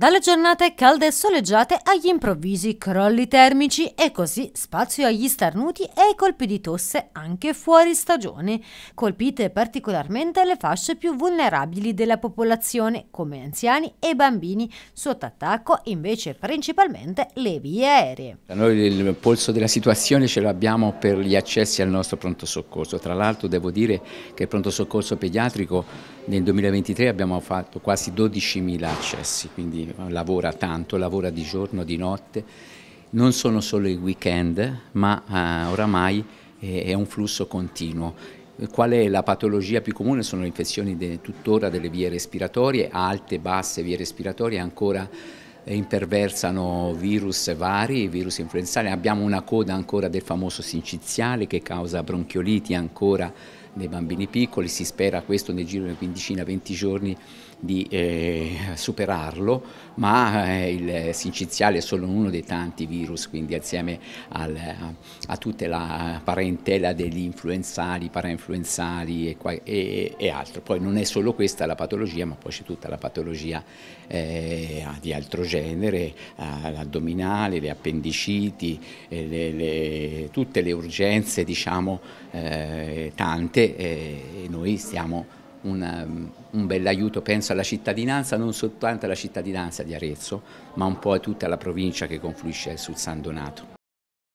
Dalle giornate calde e soleggiate agli improvvisi crolli termici e così spazio agli starnuti e ai colpi di tosse anche fuori stagione, colpite particolarmente le fasce più vulnerabili della popolazione come anziani e bambini, sotto attacco invece principalmente le vie aeree. Noi il polso della situazione ce l'abbiamo per gli accessi al nostro pronto soccorso, tra l'altro devo dire che il pronto soccorso pediatrico nel 2023 abbiamo fatto quasi 12.000 accessi, quindi lavora tanto, lavora di giorno, di notte, non sono solo i weekend, ma eh, oramai è, è un flusso continuo qual è la patologia più comune? Sono le infezioni de, tuttora delle vie respiratorie, alte, basse vie respiratorie, ancora eh, imperversano virus vari, virus influenzali, abbiamo una coda ancora del famoso sinciziale che causa bronchioliti ancora dei bambini piccoli, si spera questo nel giro di 15 20 giorni di eh, superarlo, ma eh, il eh, sinciziale è solo uno dei tanti virus, quindi assieme al, a, tutta la parentela degli influenzali, parainfluenzali e, e, e, altro. Poi non è solo questa la patologia, ma poi c'è tutta la patologia eh, di altro genere, eh, l'addominale, le appendiciti, eh, le, le, tutte le urgenze, diciamo, tante e, eh, e noi stiamo un, eh, un bell'aiuto, penso alla cittadinanza, non soltanto alla cittadinanza di Arezzo, ma un po' a tutta la provincia che confluisce sul San Donato.